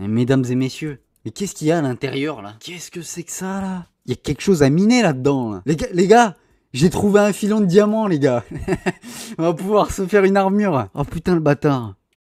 Eh, mesdames et messieurs, mais qu'est-ce qu'il y a à l'intérieur là Qu'est-ce que c'est que ça là Il y a quelque chose à miner là-dedans. Là. Les, gars, les gars j'ai trouvé un filon de diamant, les gars. On va pouvoir se faire une armure. Oh putain, le bâtard.